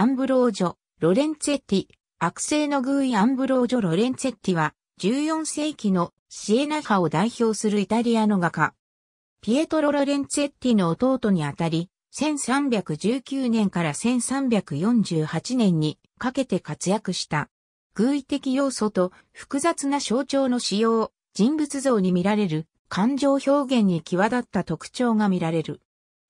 アンブロージョ、ロレンツェッティ、悪性のグイアンブロージョ・ロレンツェッティは、14世紀のシエナ派を代表するイタリアの画家。ピエトロ・ロレンツェッティの弟にあたり、1319年から1348年にかけて活躍した。偶意的要素と複雑な象徴の使用、人物像に見られる感情表現に際立った特徴が見られる。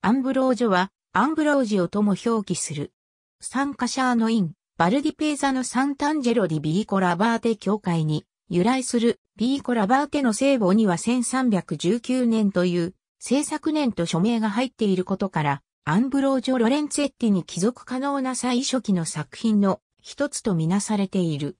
アンブロージョはアンブロージオとも表記する。参加者のイン、バルディペーザのサンタンジェロディビーコラバーテ教会に由来するビーコラバーテの聖母には1319年という制作年と署名が入っていることから、アンブロージョ・ロレンツェッティに帰属可能な最初期の作品の一つとみなされている。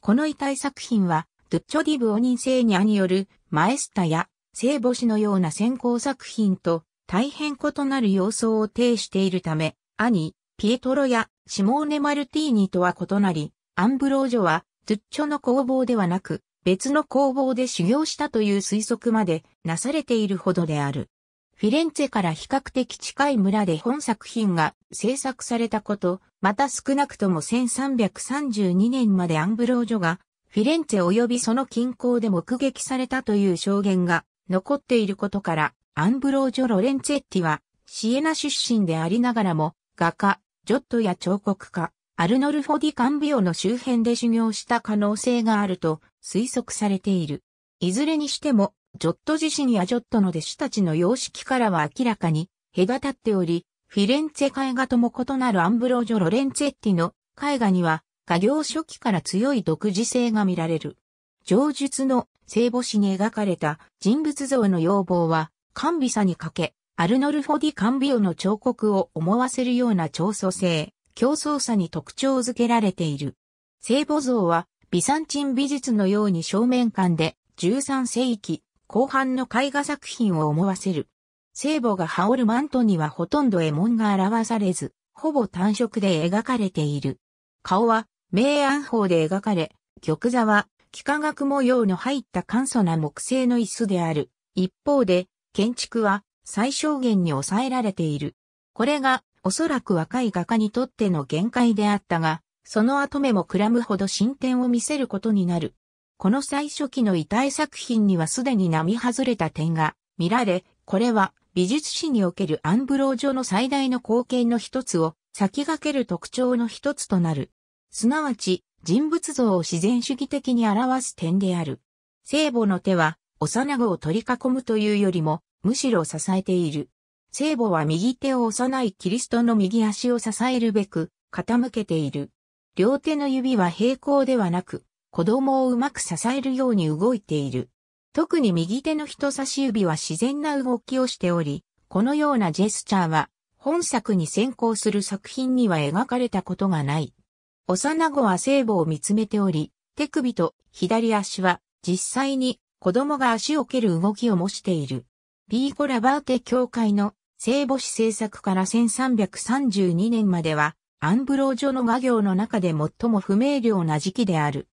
この遺体作品は、ドゥッチョディブオニンセーニャによるマエスタや聖母子のような先行作品と大変異なる様相を呈しているため、兄、ピエトロやシモーネ・マルティーニとは異なり、アンブロージョは、トッチョの工房ではなく、別の工房で修行したという推測までなされているほどである。フィレンツェから比較的近い村で本作品が制作されたこと、また少なくとも1332年までアンブロージョがフィレンツェ及びその近郊で目撃されたという証言が残っていることから、アンブロージョ・ロレンツェッティはシエナ出身でありながらも画家、ジョットや彫刻家、アルノルフォ・ディ・カンビオの周辺で修行した可能性があると推測されている。いずれにしても、ジョット自身やジョットの弟子たちの様式からは明らかに隔たっており、フィレンツェ絵画とも異なるアンブロージョ・ロレンツェッティの絵画には、画業初期から強い独自性が見られる。上述の聖母子に描かれた人物像の要望は、カンビサにかけ、アルノルフォ・ディ・カンビオの彫刻を思わせるような彫塑性、競争さに特徴づけられている。聖母像は、ビサンチン美術のように正面間で、13世紀後半の絵画作品を思わせる。聖母が羽織るマントにはほとんど絵文が表されず、ほぼ単色で描かれている。顔は、明暗法で描かれ、玉座は、幾何学模様の入った簡素な木製の椅子である。一方で、建築は、最小限に抑えられている。これがおそらく若い画家にとっての限界であったが、その後目もくらむほど進展を見せることになる。この最初期の遺体作品にはすでに並外れた点が見られ、これは美術史におけるアンブローョの最大の貢献の一つを先駆ける特徴の一つとなる。すなわち人物像を自然主義的に表す点である。聖母の手は幼子を取り囲むというよりもむしろ支えている。聖母は右手を幼いキリストの右足を支えるべく、傾けている。両手の指は平行ではなく、子供をうまく支えるように動いている。特に右手の人差し指は自然な動きをしており、このようなジェスチャーは、本作に先行する作品には描かれたことがない。幼子は聖母を見つめており、手首と左足は実際に子供が足を蹴る動きを模している。ピーコラバーテ教会の聖母子政策から1332年までは、アンブロージョの画業の中で最も不明瞭な時期である。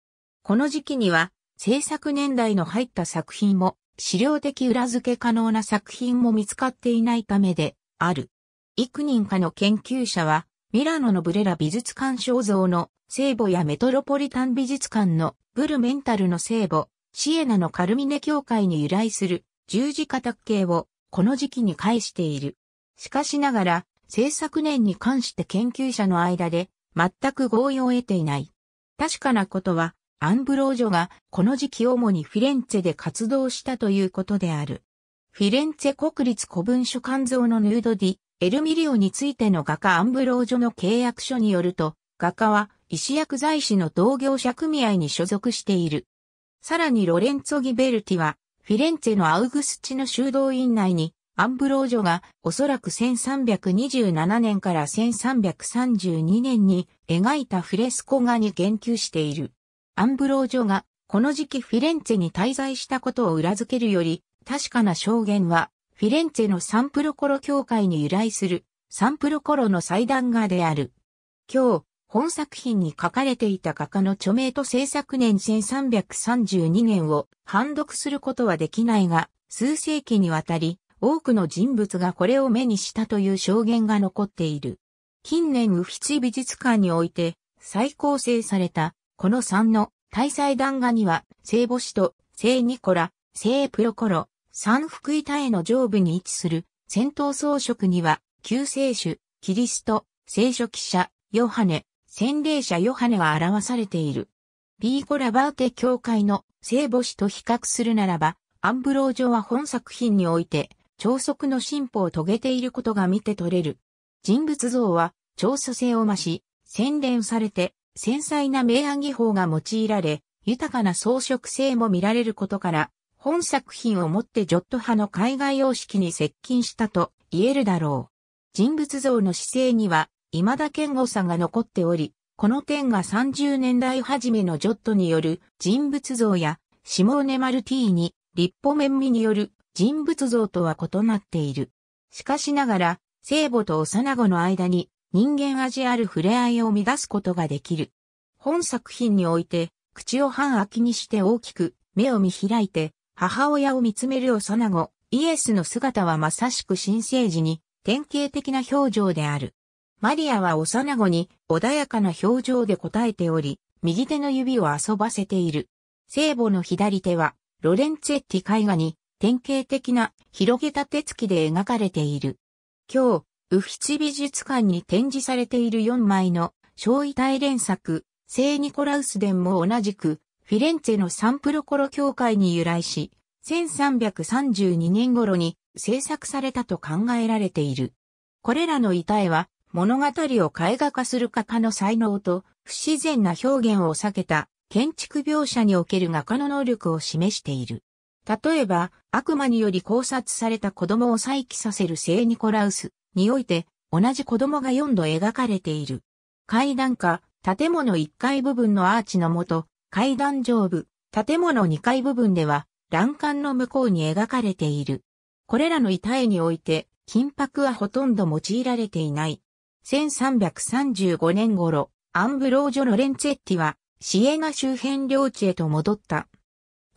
この時期には、制作年代の入った作品も、資料的裏付け可能な作品も見つかっていないためで、ある。幾人かの研究者は、ミラノのブレラ美術館肖像の聖母やメトロポリタン美術館のブルメンタルの聖母、シエナのカルミネ教会に由来する十字架卓形をこの時期に返している。しかしながら、制作年に関して研究者の間で全く合意を得ていない。確かなことは、アンブロージョがこの時期主にフィレンツェで活動したということである。フィレンツェ国立古文書館像のヌードディ、エルミリオについての画家アンブロージョの契約書によると、画家は石薬剤師の同業者組合に所属している。さらにロレンツォ・ギベルティはフィレンツェのアウグスチの修道院内に、アンブロージョがおそらく1327年から1332年に描いたフレスコ画に言及している。アンブロージョがこの時期フィレンツェに滞在したことを裏付けるより、確かな証言は、フィレンツェのサンプロコロ教会に由来する、サンプロコロの祭壇画である。今日、本作品に書かれていた画家の著名と制作年1332年を判読することはできないが、数世紀にわたり、多くの人物がこれを目にしたという証言が残っている。近年ウフィチ美術館において、再構成された、この3の大祭壇画には、聖母子と聖ニコラ、聖プロコロ、三福板への上部に位置する、戦闘装飾には、救世主、キリスト、聖書記者、ヨハネ、洗礼者ヨハネは表されている。ピーコラバーテ教会の聖母子と比較するならば、アンブロージョは本作品において、超速の進歩を遂げていることが見て取れる。人物像は、超素性を増し、洗練されて、繊細な明暗技法が用いられ、豊かな装飾性も見られることから、本作品をもってジョット派の海外様式に接近したと言えるだろう。人物像の姿勢には、未だ健吾さが残っており、この点が30年代初めのジョットによる人物像や、シモーネ・マルティーニ、リッポメンミによる人物像とは異なっている。しかしながら、聖母と幼子の間に人間味ある触れ合いを生み出すことができる。本作品において、口を半開きにして大きく、目を見開いて、母親を見つめる幼子、イエスの姿はまさしく新生児に典型的な表情である。マリアは幼子に穏やかな表情で答えており、右手の指を遊ばせている。聖母の左手は、ロレンツェッティ絵画に典型的な広げた手つきで描かれている。今日、ウフィチ美術館に展示されている4枚の小遺体連作、聖ニコラウス伝も同じく、フィレンツェのサンプロコロ教会に由来し、1332年頃に制作されたと考えられている。これらの遺体は物語を絵画化する画家の才能と不自然な表現を避けた建築描写における画家の能力を示している。例えば、悪魔により考察された子供を再起させる聖ニコラウスにおいて、同じ子供が4度描かれている。階段下、建物1階部分のアーチのもと、階段上部、建物2階部分では、欄干の向こうに描かれている。これらの板絵において、金箔はほとんど用いられていない。1335年頃、アンブロージョ・ロレンツェッティは、シエナ周辺領地へと戻った。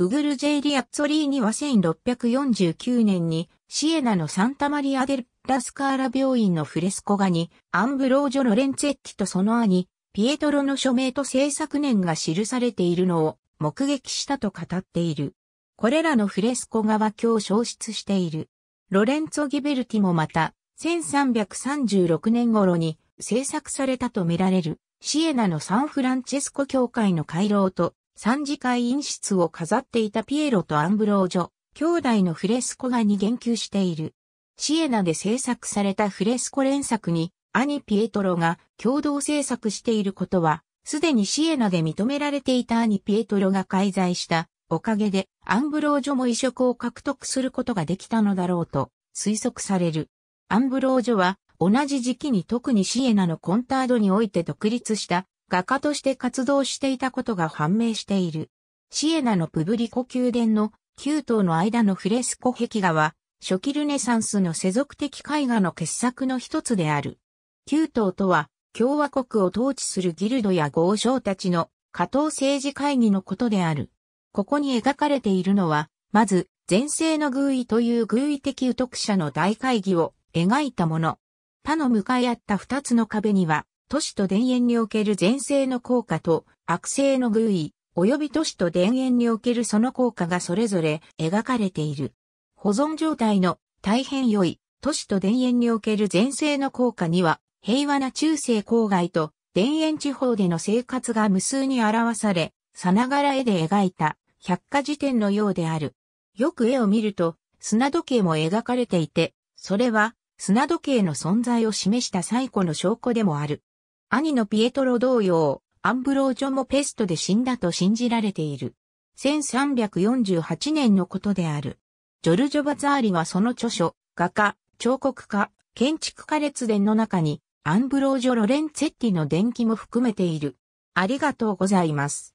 ウグルジェイリアッツォリーニは1649年にシエナのサンタマリア・デル・ラスカーラ病院のフレスコ画にアンブロージョ・ロレンツェッティとその兄、ピエトロの署名と制作年が記されているのを目撃したと語っている。これらのフレスコ画は今日消失している。ロレンツォ・ギベルティもまた1336年頃に制作されたとみられるシエナのサンフランチェスコ教会の回廊と三次会演室を飾っていたピエロとアンブロージョ兄弟のフレスコ画に言及している。シエナで制作されたフレスコ連作に兄ピエトロが共同制作していることはすでにシエナで認められていた兄ピエトロが介在したおかげでアンブロージョも移植を獲得することができたのだろうと推測される。アンブロージョは同じ時期に特にシエナのコンタードにおいて独立した画家として活動していたことが判明している。シエナのプブリコ宮殿の旧島の間のフレスコ壁画は初期ルネサンスの世俗的絵画の傑作の一つである。旧島とは共和国を統治するギルドや豪商たちの下等政治会議のことである。ここに描かれているのは、まず、前世の偶意という偶意的宇徳者の大会議を描いたもの。他の向かい合った二つの壁には、都市と田園における前世の効果と悪性の偶意、及び都市と田園におけるその効果がそれぞれ描かれている。保存状態の大変良い都市と田園における前世の効果には、平和な中世郊外と田園地方での生活が無数に表され、さながら絵で描いた百科事典のようである。よく絵を見ると、砂時計も描かれていて、それは砂時計の存在を示した最古の証拠でもある。兄のピエトロ同様、アンブロージョもペストで死んだと信じられている。1348年のことである。ジョルジョ・バザーリはその著書、画家、彫刻家、建築家列伝の中に、アンブロージョ・ロレンツェッティの伝記も含めている。ありがとうございます。